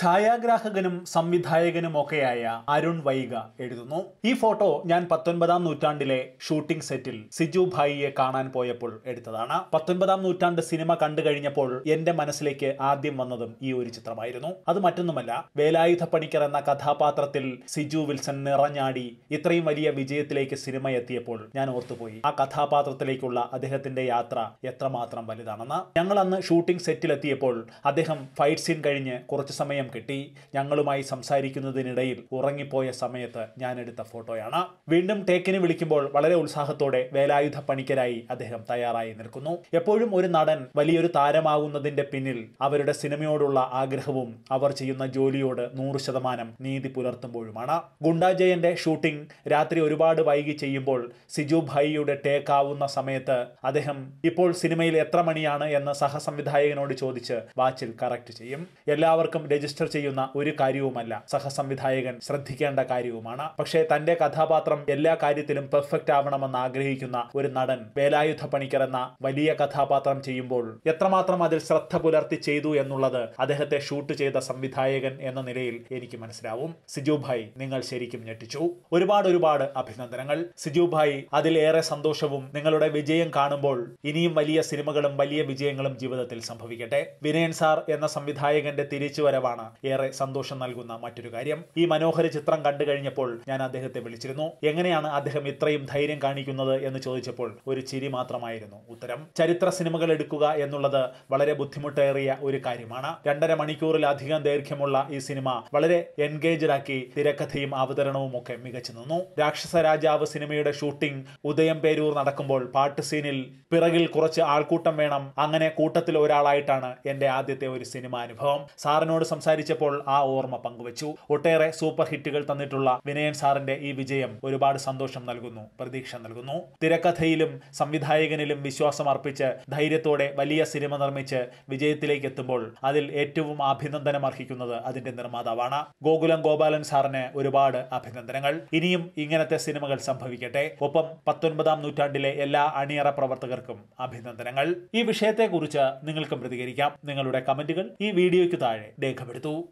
ഛായാഗ്രാഹകനും സംവിധായകനും ഒക്കെയായ അരുൺ വൈഗ എഴുതുന്നു ഈ ഫോട്ടോ ഞാൻ പത്തൊൻപതാം നൂറ്റാണ്ടിലെ ഷൂട്ടിംഗ് സെറ്റിൽ സിജു ഭായിയെ കാണാൻ പോയപ്പോൾ എടുത്തതാണ് പത്തൊൻപതാം നൂറ്റാണ്ട് സിനിമ കണ്ടു കഴിഞ്ഞപ്പോൾ എന്റെ മനസ്സിലേക്ക് ആദ്യം വന്നതും ഈ ഒരു ചിത്രമായിരുന്നു അത് മറ്റൊന്നുമല്ല വേലായുധ പണിക്കർ എന്ന കഥാപാത്രത്തിൽ സിജു വിൽസൺ നിറഞ്ഞാടി ഇത്രയും വലിയ വിജയത്തിലേക്ക് സിനിമ എത്തിയപ്പോൾ ഞാൻ ഓർത്തുപോയി ആ കഥാപാത്രത്തിലേക്കുള്ള അദ്ദേഹത്തിന്റെ യാത്ര എത്രമാത്രം വലുതാണെന്ന് ഞങ്ങൾ അന്ന് ഷൂട്ടിംഗ് സെറ്റിലെത്തിയപ്പോൾ അദ്ദേഹം ഫൈറ്റ് സീൻ കഴിഞ്ഞ് കുറച്ചു സമയം സമയം കിട്ടി ഞങ്ങളുമായി സംസാരിക്കുന്നതിനിടയിൽ ഉറങ്ങിപ്പോയ സമയത്ത് എടുത്ത ഫോട്ടോയാണ് വീണ്ടും ടേക്കിന് വിളിക്കുമ്പോൾ വളരെ ഉത്സാഹത്തോടെ വേലായുധ പണിക്കരായി അദ്ദേഹം തയ്യാറായി നിൽക്കുന്നു എപ്പോഴും ഒരു നടൻ വലിയൊരു താരമാകുന്നതിന്റെ പിന്നിൽ അവരുടെ സിനിമയോടുള്ള ആഗ്രഹവും അവർ ചെയ്യുന്ന ജോലിയോട് നൂറ് ശതമാനം നീതി പുലർത്തുമ്പോഴുമാണ് ഗുണ്ടാജയന്റെ ഷൂട്ടിംഗ് രാത്രി ഒരുപാട് വൈകി ചെയ്യുമ്പോൾ സിജു ഭായിയുടെ ടേക്ക് ആവുന്ന സമയത്ത് അദ്ദേഹം ഇപ്പോൾ സിനിമയിൽ എത്ര മണിയാണ് എന്ന് സഹസംവിധായകനോട് ചോദിച്ച് വാച്ചിൽ കറക്റ്റ് ചെയ്യും എല്ലാവർക്കും രജിസ്റ്റർ രജിസ്റ്റർ ചെയ്യുന്ന ഒരു കാര്യവുമല്ല സഹസംവിധായകൻ ശ്രദ്ധിക്കേണ്ട കാര്യവുമാണ് പക്ഷേ തന്റെ കഥാപാത്രം എല്ലാ കാര്യത്തിലും പെർഫെക്റ്റ് ആവണമെന്ന് ആഗ്രഹിക്കുന്ന ഒരു നടൻ വേലായുധ പണിക്കർ എന്ന വലിയ കഥാപാത്രം ചെയ്യുമ്പോൾ എത്രമാത്രം അതിൽ ശ്രദ്ധ പുലർത്തി ചെയ്തു എന്നുള്ളത് അദ്ദേഹത്തെ ഷൂട്ട് ചെയ്ത സംവിധായകൻ എന്ന നിലയിൽ എനിക്ക് മനസ്സിലാവും സിജു നിങ്ങൾ ശരിക്കും ഞെട്ടിച്ചു ഒരുപാട് ഒരുപാട് അഭിനന്ദനങ്ങൾ സിജു അതിലേറെ സന്തോഷവും നിങ്ങളുടെ വിജയം കാണുമ്പോൾ ഇനിയും വലിയ സിനിമകളും വലിയ വിജയങ്ങളും ജീവിതത്തിൽ സംഭവിക്കട്ടെ വിനയൻ സാർ എന്ന സംവിധായകന്റെ തിരിച്ചുവരവാണ് എന്നതാണ് ഏറെ സന്തോഷം നൽകുന്ന മറ്റൊരു കാര്യം ഈ മനോഹര ചിത്രം കണ്ടു കഴിഞ്ഞപ്പോൾ ഞാൻ അദ്ദേഹത്തെ വിളിച്ചിരുന്നു എങ്ങനെയാണ് അദ്ദേഹം ഇത്രയും ധൈര്യം കാണിക്കുന്നത് എന്ന് ചോദിച്ചപ്പോൾ ഒരു ചിരി മാത്രമായിരുന്നു ഉത്തരം ചരിത്ര സിനിമകൾ എടുക്കുക എന്നുള്ളത് വളരെ ബുദ്ധിമുട്ടേറിയ ഒരു കാര്യമാണ് രണ്ടര മണിക്കൂറിലധികം ദൈർഘ്യമുള്ള ഈ സിനിമ വളരെ എൻഗേജഡ് ആക്കി തിരക്കഥയും അവതരണവും ഒക്കെ മികച്ചു നിന്നു രാക്ഷസ രാജാവ് സിനിമയുടെ ഷൂട്ടിംഗ് ഉദയം പേരൂർ നടക്കുമ്പോൾ പാട്ട് സീനിൽ പിറകിൽ കുറച്ച് ആൾക്കൂട്ടം വേണം അങ്ങനെ കൂട്ടത്തിൽ ഒരാളായിട്ടാണ് എൻ്റെ ആദ്യത്തെ ഒരു സിനിമ അനുഭവം സാറിനോട് സംസാരിച്ചു സംസാരിച്ചപ്പോൾ ആ ഓർമ്മ പങ്കുവച്ചു ഒട്ടേറെ സൂപ്പർ ഹിറ്റുകൾ തന്നിട്ടുള്ള വിനയൻ സാറിന്റെ ഈ വിജയം ഒരുപാട് സന്തോഷം നൽകുന്നു പ്രതീക്ഷ നൽകുന്നു തിരക്കഥയിലും സംവിധായകനിലും വിശ്വാസം അർപ്പിച്ച് ധൈര്യത്തോടെ വലിയ സിനിമ നിർമ്മിച്ച് വിജയത്തിലേക്ക് എത്തുമ്പോൾ അതിൽ ഏറ്റവും അഭിനന്ദനം അർഹിക്കുന്നത് അതിന്റെ നിർമ്മാതാവാണ് ഗോകുലം ഗോപാലൻ സാറിന് ഒരുപാട് അഭിനന്ദനങ്ങൾ ഇനിയും ഇങ്ങനത്തെ സിനിമകൾ സംഭവിക്കട്ടെ ഒപ്പം പത്തൊൻപതാം നൂറ്റാണ്ടിലെ എല്ലാ അണിയറ പ്രവർത്തകർക്കും അഭിനന്ദനങ്ങൾ ഈ വിഷയത്തെക്കുറിച്ച് നിങ്ങൾക്കും പ്രതികരിക്കാം നിങ്ങളുടെ കമന്റുകൾ ഈ വീഡിയോയ്ക്ക് താഴെ രേഖപ്പെടുത്തും 都